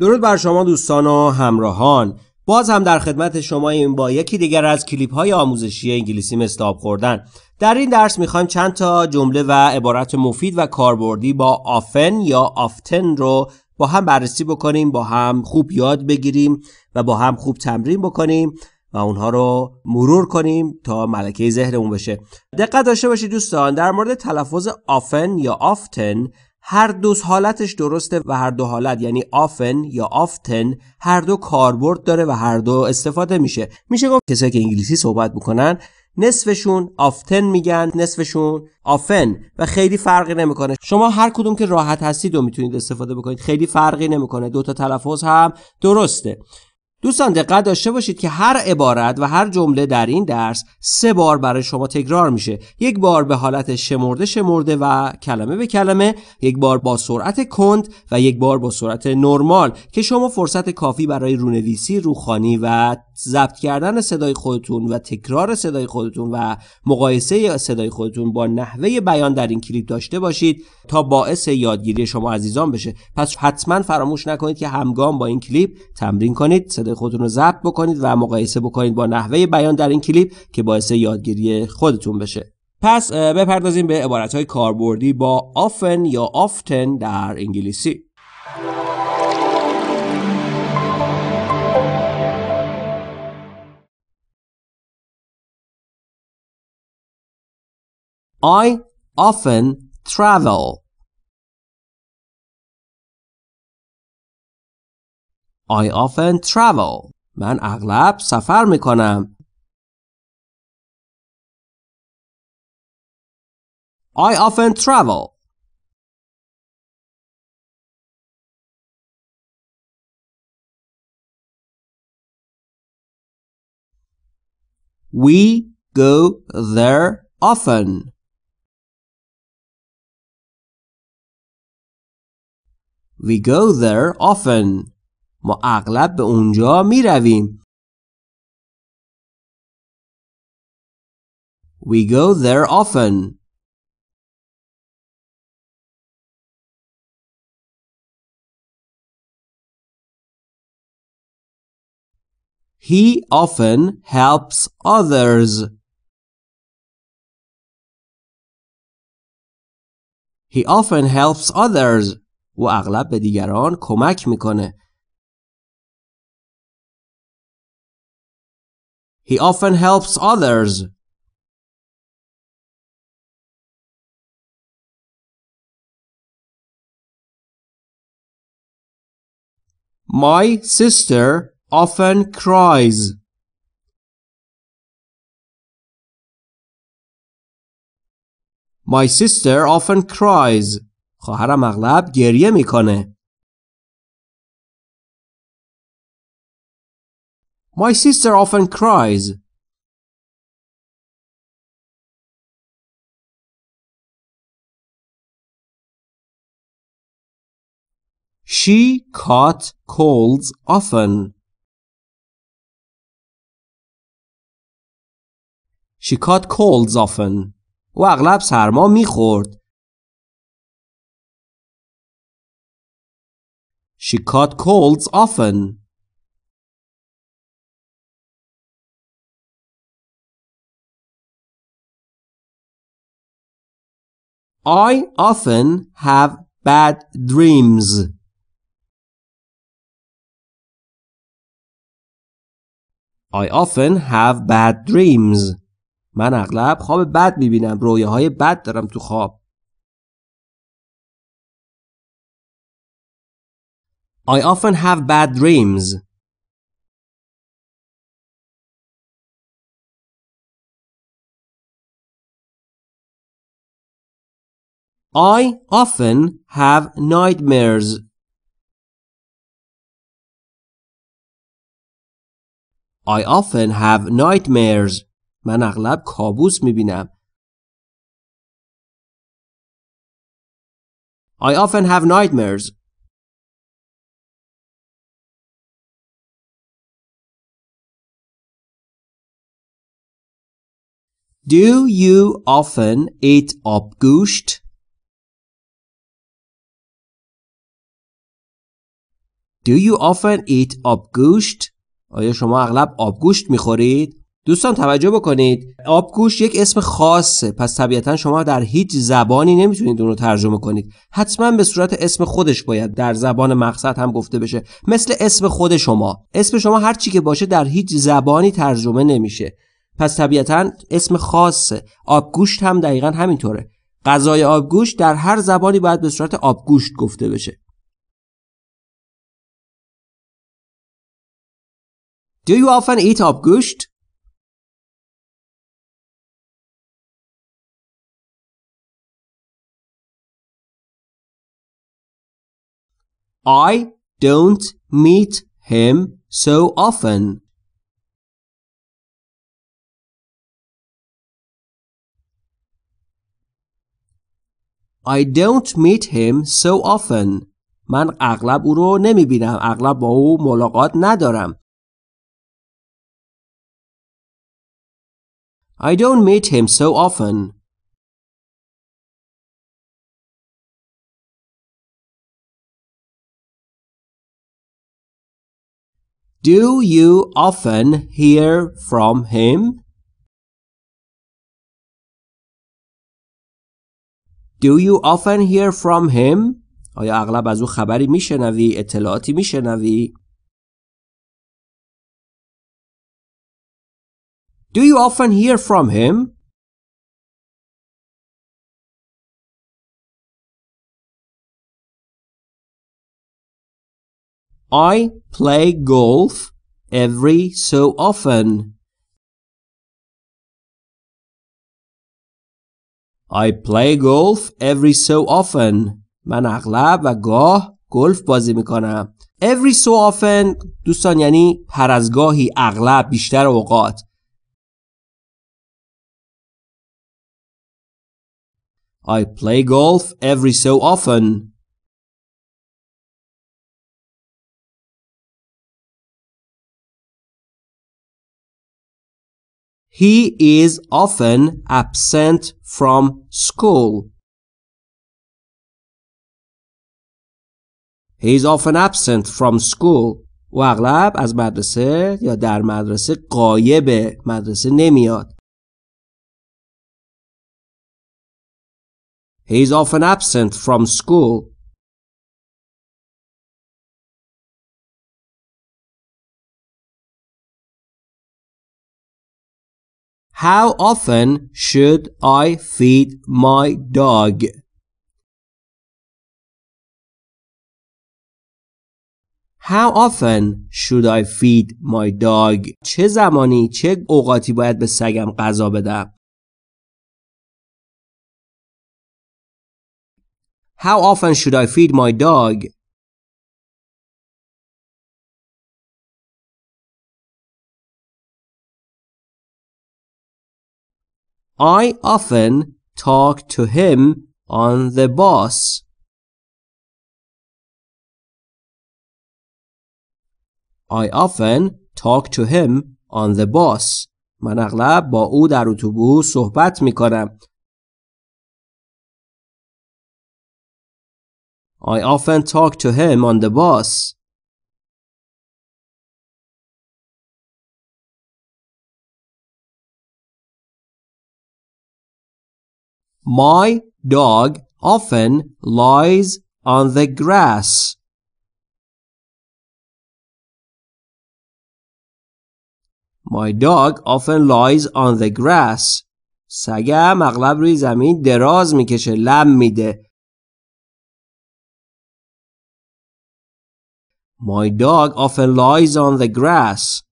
درود بر شما دوستان و همراهان باز هم در خدمت شما این با یکی دیگر از کلیپ های آموزشی انگلیسی مستاب خوردن در این درس میخوایم چند تا جمله و عبارت مفید و کاربردی با آفن یا آفتن رو با هم بررسی بکنیم با هم خوب یاد بگیریم و با هم خوب تمرین بکنیم و اونها رو مرور کنیم تا ملکه زهرمون بشه دقت داشته باشید دوستان در مورد تلفظ آفن یا آفتن هر دو حالتش درسته و هر دو حالت یعنی آفن یا آفتن هر دو کاربرد داره و هر دو استفاده میشه میشه گفت کسایی که انگلیسی صحبت میکنن نصفشون آفتن میگن نصفشون آفن و خیلی فرقی نمیکنه شما هر کدوم که راحت هستید و میتونید استفاده بکنید خیلی فرقی نمیکنه دو تا تلفظ هم درسته دوستان دقت داشته باشید که هر عبارت و هر جمله در این درس سه بار برای شما تکرار میشه یک بار به حالت شمرده شمرده و کلمه به کلمه یک بار با سرعت کند و یک بار با سرعت نرمال که شما فرصت کافی برای رونویسی روخانی و ضبط کردن صدای خودتون و تکرار صدای خودتون و مقایسه صدای خودتون با نحوه بیان در این کلیپ داشته باشید تا باعث یادگیری شما عزیزان بشه پس حتما فراموش نکنید که همگام با این کلیپ تمرین کنید صدای خودتون رو ضبط بکنید و مقایسه بکنید با نحوه بیان در این کلیپ که باعث یادگیری خودتون بشه پس بپردازیم به های کاربردی با often یا often در انگلیسی I often travel I often travel. من اغلب سفر I often travel. We go there often. We go there often. ما اغلب به اونجا می رویم. We go there often. He often helps others. He often helps others. و اغلب به دیگران کمک میکنه. He often helps others. My sister often cries. My sister often cries. خواهرم اغلب گریه میکنه. My sister often cries. She caught colds often. She caught colds often. او اغلب سرما میخورد. She caught colds often. I often have bad dreams. I often have bad dreams. من اغلب خواب بد میبینم. های بد دارم تو خواب. I often have bad dreams. I often have nightmares. I often have nightmares. من اغلب کابوس میبینم. I often have nightmares. Do you often eat abgusht? Do you often eat آبگوشت؟ آیا شما اغلب آبگوشت میخورید؟ دوستان توجه بکنید آبگوشت یک اسم خاصه پس طبیعتا شما در هیچ زبانی نمیتونید اون رو ترجمه کنید حتما به صورت اسم خودش باید در زبان مقصد هم گفته بشه مثل اسم خود شما اسم شما هر چی که باشه در هیچ زبانی ترجمه نمیشه پس طبیعتا اسم خاصه آبگوشت هم دقیقا همینطوره غذای آبگوشت در هر زبانی باید به صورت آبگوشت گفته بشه Do you often eat آبگوشت؟ I don't meet him so often. I don't meet him so often. من اغلب او رو نمی بینم. اغلب با او ملاقات ندارم. I don't meet him so often. Do you often hear from him? Do you often hear from him? آیا اغلب از او خبری میشنوی؟ اطلاعاتی میشنوی؟ Do you often hear from him? I play golf every so often. I play golf every so often. من اغلب و گاه گلف بازی میکنم. Every so often دوستان یعنی هر از گاهی اغلب بیشتر اوقات. I play golf every so often. He is often absent from school. He is often absent from school. و اغلب از مدرسه یا در مدرسه قایب مدرسه نمیاد He is often absent from school. How often should I feed my dog? How often should I feed my dog? چه زمانی چه اوقاتی باید به سگم غذا بدم؟ How often should I feed my dog? I often talk to him on the bus. I often talk to him on the bus. من اغلب با او در اتوبوس صحبت می کنم. I often talk to him on the bus. My dog often lies on the grass. My dog often lies on the grass. سگم اغلب روی زمین دراز میکشه لم میده My dog often lies on the grass.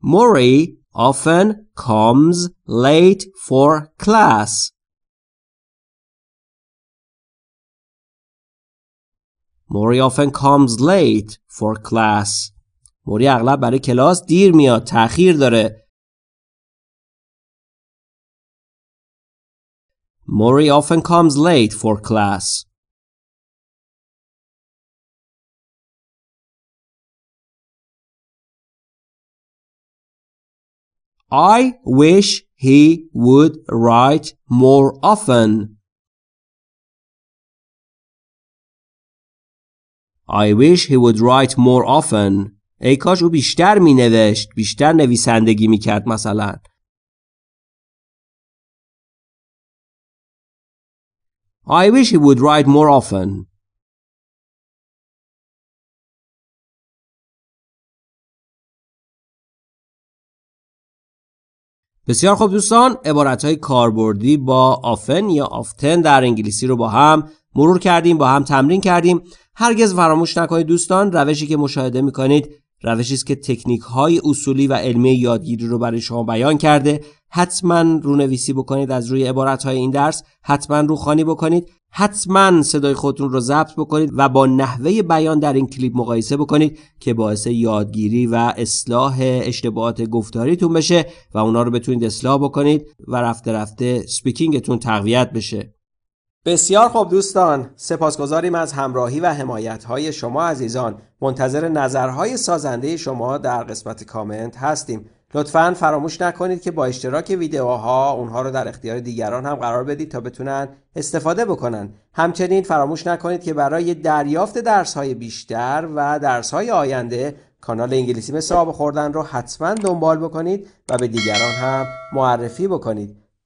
Mori often comes late for class. Mori often comes late for class. موری اغلب برای کلاس دیر میاد تأخیر داره Mori often comes late for class. I wish he would write more often. I wish he would write more often. ای کاش او بیشتر می نوشت. بیشتر نویسندگی می کرد مثلا. I wish he would write more often. بسیار خوب دوستان عبارت های کاربردی با آفن یا آفتن در انگلیسی رو با هم مرور کردیم با هم تمرین کردیم هرگز فراموش نکنید دوستان روشی که مشاهده می کنید روشی است که تکنیک های اصولی و علمی یادگیری رو برای شما بیان کرده حتما رونویسی بکنید از روی عبارت های این درس حتما روخانی بکنید حتما صدای خودتون رو ضبط بکنید و با نحوه بیان در این کلیپ مقایسه بکنید که باعث یادگیری و اصلاح اشتباهات گفتاریتون بشه و اونا رو بتونید اصلاح بکنید و رفته رفته سپیکینگتون تقویت بشه بسیار خوب دوستان سپاسگزاریم از همراهی و حمایت های شما عزیزان منتظر نظرهای سازنده شما در قسمت کامنت هستیم لطفا فراموش نکنید که با اشتراک ویدیوها اونها رو در اختیار دیگران هم قرار بدید تا بتونن استفاده بکنن همچنین فراموش نکنید که برای دریافت درس های بیشتر و درس های آینده کانال انگلیسی مثل آب خوردن رو حتما دنبال بکنید و به دیگران هم معرفی بکنید